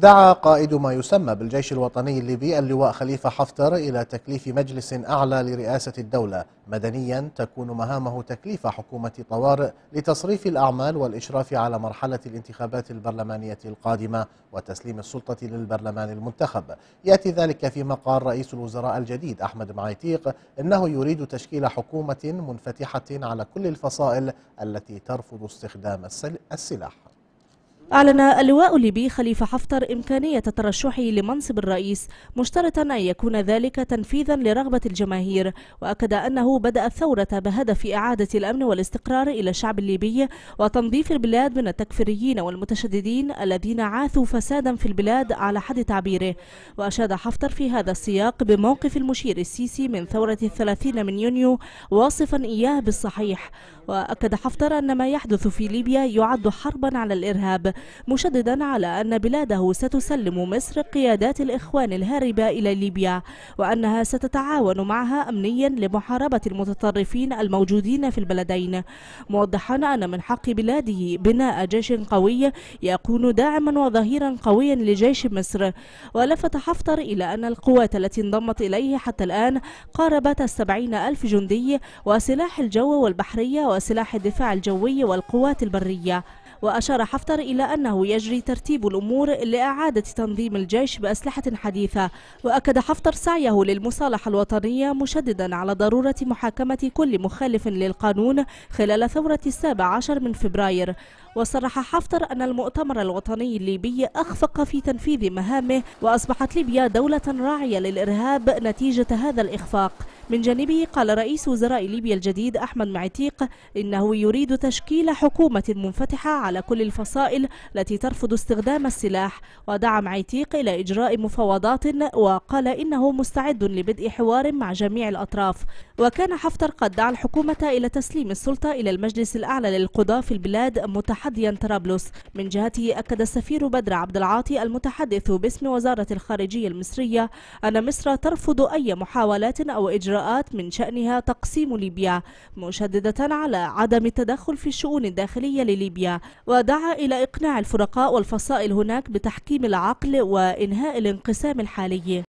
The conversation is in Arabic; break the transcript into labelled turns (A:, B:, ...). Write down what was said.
A: دعا قائد ما يسمى بالجيش الوطني الليبي اللواء خليفة حفتر إلى تكليف مجلس أعلى لرئاسة الدولة مدنيا تكون مهامه تكليف حكومة طوارئ لتصريف الأعمال والإشراف على مرحلة الانتخابات البرلمانية القادمة وتسليم السلطة للبرلمان المنتخب يأتي ذلك فيما قال رئيس الوزراء الجديد أحمد معيتيق إنه يريد تشكيل حكومة منفتحة على كل الفصائل التي ترفض استخدام السلاح
B: أعلن اللواء الليبي خليفة حفتر إمكانية ترشحه لمنصب الرئيس مشترطا أن يكون ذلك تنفيذا لرغبة الجماهير وأكد أنه بدأ الثورة بهدف إعادة الأمن والاستقرار إلى الشعب الليبي وتنظيف البلاد من التكفيريين والمتشددين الذين عاثوا فسادا في البلاد على حد تعبيره وأشاد حفتر في هذا السياق بموقف المشير السيسي من ثورة الثلاثين من يونيو واصفا إياه بالصحيح وأكد حفتر أن ما يحدث في ليبيا يعد حربا على الإرهاب مشددا على أن بلاده ستسلم مصر قيادات الإخوان الهاربة إلى ليبيا وأنها ستتعاون معها أمنيا لمحاربة المتطرفين الموجودين في البلدين موضحا أن من حق بلاده بناء جيش قوي يكون داعما وظهيرا قويا لجيش مصر ولفت حفتر إلى أن القوات التي انضمت إليه حتى الآن قاربت السبعين ألف جندي وسلاح الجو والبحرية وسلاح الدفاع الجوي والقوات البرية وأشار حفتر إلى أنه يجري ترتيب الأمور لإعادة تنظيم الجيش بأسلحة حديثة وأكد حفتر سعيه للمصالحة الوطنية مشددا على ضرورة محاكمة كل مخالف للقانون خلال ثورة السابع عشر من فبراير وصرح حفتر أن المؤتمر الوطني الليبي أخفق في تنفيذ مهامه وأصبحت ليبيا دولة راعية للإرهاب نتيجة هذا الإخفاق من جانبه قال رئيس وزراء ليبيا الجديد أحمد معتيق إنه يريد تشكيل حكومة منفتحة على كل الفصائل التي ترفض استخدام السلاح ودعم عيتيق إلى إجراء مفاوضات وقال إنه مستعد لبدء حوار مع جميع الأطراف وكان حفتر قد دعا الحكومة إلى تسليم السلطة إلى المجلس الأعلى للقضاة في البلاد متحديا طرابلس من جهته أكد السفير بدر عبد العاطي المتحدث باسم وزارة الخارجية المصرية أن مصر ترفض أي محاولات أو إجراءات من شأنها تقسيم ليبيا مشددة على عدم التدخل في الشؤون الداخلية لليبيا ودعا إلى إقناع الفرقاء والفصائل هناك بتحكيم العقل وإنهاء الانقسام الحالي